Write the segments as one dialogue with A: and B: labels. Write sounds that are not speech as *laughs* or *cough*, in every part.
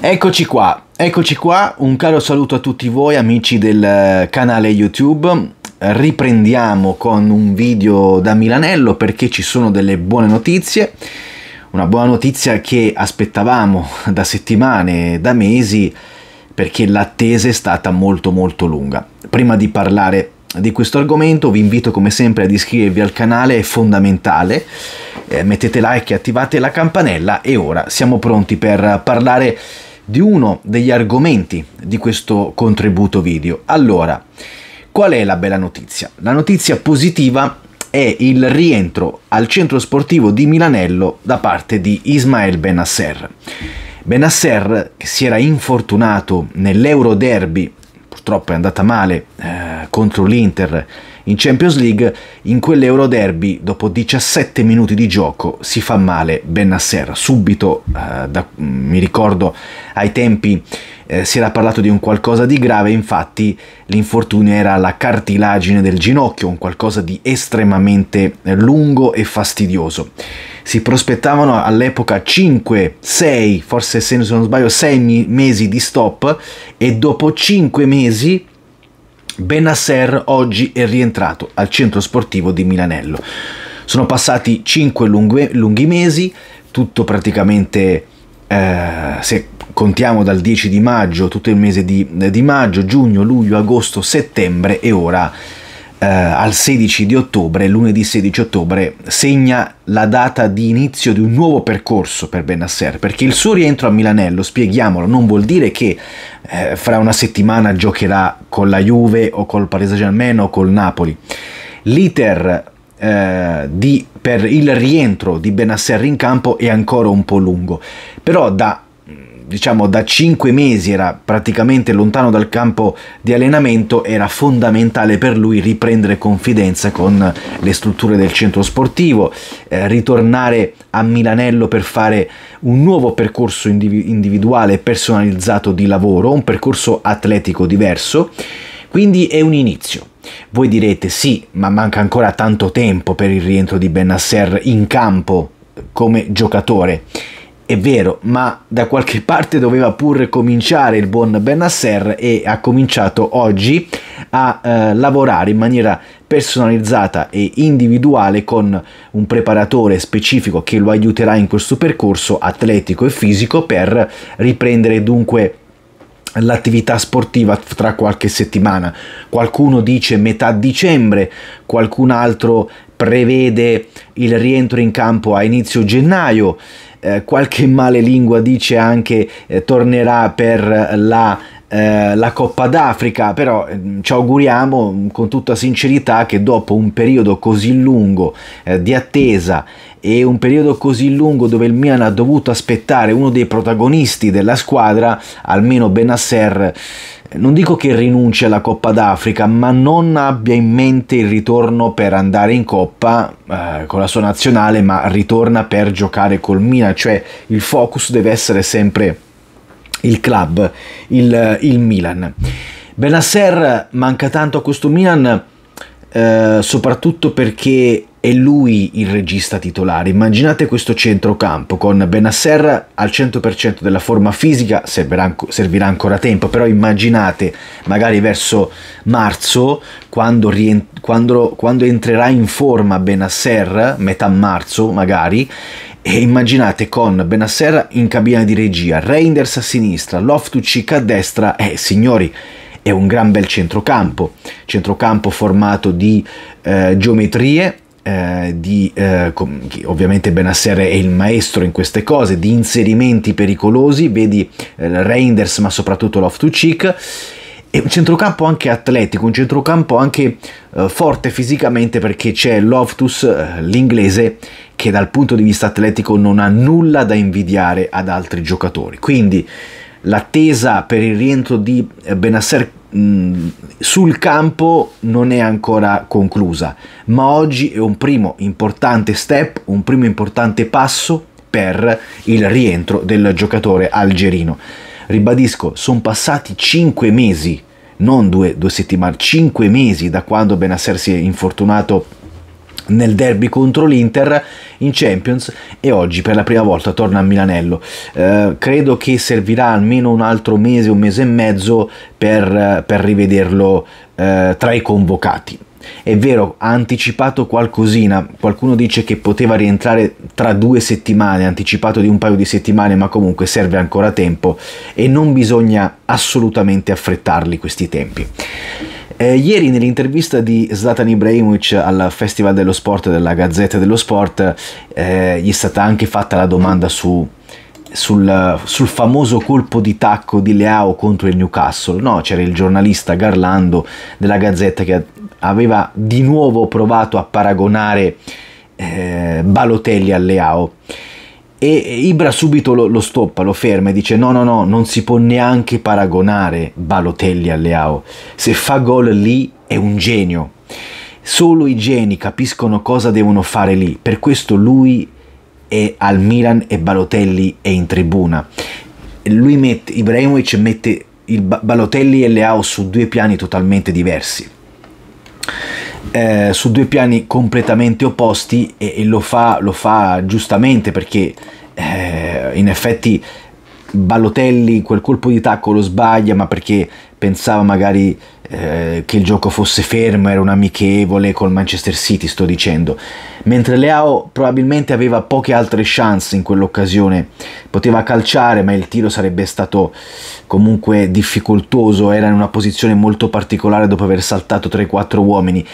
A: Eccoci qua, eccoci qua, un caro saluto a tutti voi amici del eh, canale YouTube. Riprendiamo con un video da Milanello perché ci sono delle buone notizie. Una buona notizia che aspettavamo *laughs* da settimane, da mesi, perché l'attesa è stata molto molto lunga. Prima di parlare di questo argomento vi invito come sempre ad iscrivervi al canale, è fondamentale. Eh, mettete like e attivate la campanella e ora siamo pronti per parlare di di uno degli argomenti di questo contributo video. Allora, qual è la bella notizia? La notizia positiva è il rientro al centro sportivo di Milanello da parte di Ismael Benasser. Benasser, che si era infortunato nell'Euroderby, purtroppo è andata male eh, contro l'Inter in Champions League, in quell'Euro Derby, dopo 17 minuti di gioco, si fa male Benasser. Subito, eh, da, mm, mi ricordo, ai tempi eh, si era parlato di un qualcosa di grave, infatti l'infortunio era la cartilagine del ginocchio, un qualcosa di estremamente lungo e fastidioso. Si prospettavano all'epoca 5, 6, forse se non sbaglio 6 mesi di stop e dopo 5 mesi Benasser oggi è rientrato al centro sportivo di Milanello. Sono passati 5 lunghi, lunghi mesi, tutto praticamente, eh, se contiamo dal 10 di maggio, tutto il mese di, di maggio, giugno, luglio, agosto, settembre e ora eh, al 16 di ottobre, lunedì 16 ottobre, segna la data di inizio di un nuovo percorso per Benasser, perché il suo rientro a Milanello, spieghiamolo, non vuol dire che eh, fra una settimana giocherà con la Juve o col Paris Saint-Germain o col Napoli. L'iter eh, di, per il rientro di Benasser in campo è ancora un po' lungo, però da diciamo da cinque mesi era praticamente lontano dal campo di allenamento, era fondamentale per lui riprendere confidenza con le strutture del centro sportivo, eh, ritornare a Milanello per fare un nuovo percorso individu- individuale personalizzato di lavoro, un percorso atletico diverso, quindi è un inizio. Voi direte sì, ma manca ancora tanto tempo per il rientro di Benasser in campo eh, come giocatore. È vero, ma da qualche *laughs* parte doveva pur cominciare il buon Benasser e ha cominciato oggi a eh, lavorare in maniera personalizzata e individuale con un preparatore specifico che lo aiuterà in questo percorso atletico e fisico per riprendere dunque l'attività sportiva tra qualche settimana. Qualcuno dice metà dicembre, qualcun altro prevede il rientro in campo a inizio gennaio eh, qualche male lingua dice anche eh, tornerà per la eh, la Coppa d'Africa, però ehm, ci auguriamo mm, con tutta sincerità che dopo un periodo così lungo eh, di attesa e un periodo così lungo dove il Milan ha dovuto aspettare uno dei protagonisti della squadra, almeno Benasser, eh, non dico che rinuncia alla Coppa d'Africa, ma non abbia in mente il ritorno per andare in Coppa eh, con la sua nazionale, ma ritorna per giocare col Milan, cioè il focus deve essere sempre il club, il, il Milan. Benasser manca tanto a questo Milan eh, soprattutto perché è lui il regista titolare. Immaginate questo centrocampo con Benasser al 100% della forma fisica, servirà, servirà ancora tempo, però immaginate magari verso marzo, quando, quando, quando entrerà in forma Benasser, metà marzo magari, e immaginate con Benasser in cabina di regia, Reinders a sinistra, Loftucic a destra, eh signori, è un gran bel centrocampo, centrocampo formato di eh, geometrie, eh, di, eh, ovviamente Benasser è il maestro in queste cose, di inserimenti pericolosi, vedi eh, Reinders ma soprattutto Loftucic, è un centrocampo anche atletico, un centrocampo anche eh, forte fisicamente perché c'è Loftus, eh, l'inglese, che dal punto di vista atletico non ha nulla da invidiare ad altri giocatori. Quindi l'attesa per il rientro di eh, Benasser mh, sul campo non è ancora conclusa, ma oggi è un primo importante step, un primo importante passo per il rientro del giocatore algerino. Ribadisco, sono passati 5 mesi, non 2 settimane, 5 mesi da quando Benasser si è infortunato nel derby contro l'Inter in Champions e oggi per la prima volta torna a Milanello. Eh, credo che servirà almeno un altro mese, un mese e mezzo per, per rivederlo eh, tra i convocati. È vero, ha anticipato qualcosina, qualcuno dice che poteva rientrare tra due settimane, anticipato di un paio di settimane, ma comunque serve ancora tempo e non bisogna assolutamente affrettarli questi tempi. Eh, ieri nell'intervista di Zlatan Ibrahimovic al Festival dello Sport della Gazzetta dello Sport eh, gli è stata anche fatta la domanda su, sul, sul, famoso colpo di tacco di Leao contro il Newcastle. No, c'era il giornalista Garlando della Gazzetta che aveva di nuovo provato a paragonare eh, Balotelli a Leao e Ibra subito lo, lo, stoppa, lo ferma e dice no no no, non si può neanche paragonare Balotelli a Leao, se fa gol lì è un genio, solo i geni capiscono cosa devono fare lì, per questo lui è al Milan e Balotelli è in tribuna, lui mette, Ibrahimovic mette Balotelli e Leao su due piani totalmente diversi eh, su due piani completamente opposti e, e lo, fa, lo, fa, giustamente perché eh, in effetti Ballotelli quel colpo di tacco lo sbaglia ma perché pensava magari eh, che il gioco fosse fermo, era un amichevole col Manchester City, sto dicendo. Mentre Leao probabilmente aveva poche altre chance in quell'occasione, poteva calciare, ma il tiro sarebbe stato comunque difficoltoso, era in una posizione molto particolare dopo aver saltato 3-4 uomini.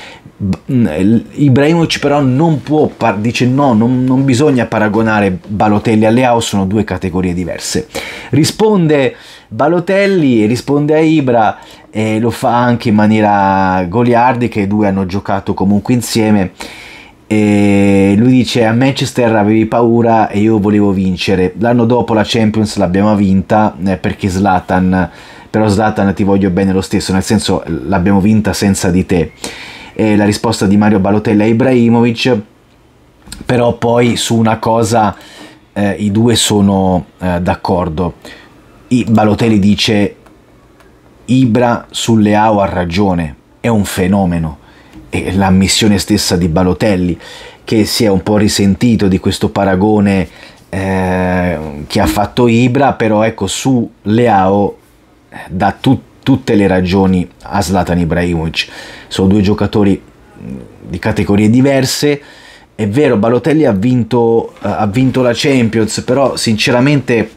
A: Ibrahimovic però non può, dice no, non, non bisogna paragonare Balotelli a Leao, sono due categorie diverse. Risponde Balotelli risponde a Ibra e lo fa anche in maniera goliardica, i due hanno giocato comunque insieme. E lui dice a Manchester avevi paura e io volevo vincere. L'anno dopo la Champions l'abbiamo vinta eh, perché Slatan, però Slatan ti voglio bene lo stesso, nel senso l'abbiamo vinta senza di te. E la risposta di Mario Balotelli a Ibrahimovic, però poi su una cosa eh, i due sono eh, d'accordo Balotelli dice Ibra sulle AO ha ragione, è un fenomeno. E l'ammissione stessa di Balotelli, che si è un po' risentito di questo paragone eh, che ha fatto Ibra, però ecco su Leao eh, dà tu, tutte le ragioni a Zlatan Ibrahimovic. Sono due giocatori di categorie diverse. È vero, Balotelli ha vinto, eh, ha vinto la Champions, però sinceramente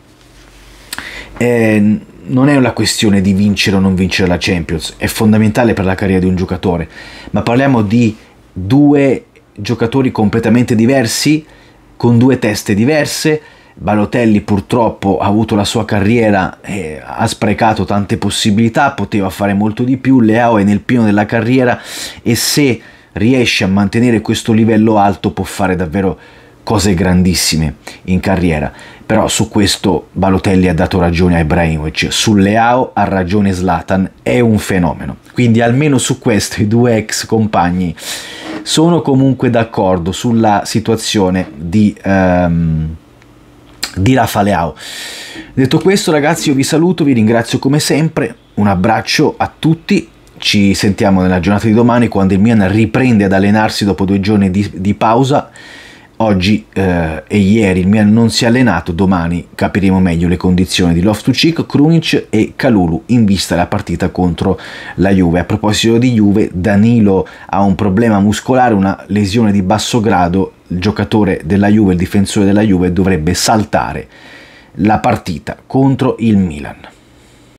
A: eh, non è una questione di vincere o non vincere la Champions, è fondamentale per la carriera di un giocatore, ma parliamo di due giocatori completamente diversi, con due teste diverse. Balotelli purtroppo ha avuto la sua carriera, eh, ha sprecato tante possibilità, poteva fare molto di più, Leao è nel pieno della carriera e se riesce a mantenere questo livello alto può fare davvero cose grandissime in carriera, però su questo Balotelli ha dato ragione a Ibrahimovic, su Leao ha ragione Zlatan, è un fenomeno. Quindi almeno su questo i due ex compagni sono comunque d'accordo sulla situazione di... Um, di Rafa Leao. Detto questo ragazzi io vi saluto, vi ringrazio come sempre, un abbraccio a tutti, ci sentiamo nella giornata di domani quando il Milan riprende ad allenarsi dopo due giorni di, di pausa oggi eh, e ieri il Milan non si è allenato, domani capiremo meglio le condizioni di Loftus-Cheek, Krunic e Kalulu in vista della partita contro la Juve. A proposito di Juve, Danilo ha un problema muscolare, una lesione di basso grado, il giocatore della Juve, il difensore della Juve dovrebbe saltare la partita contro il Milan.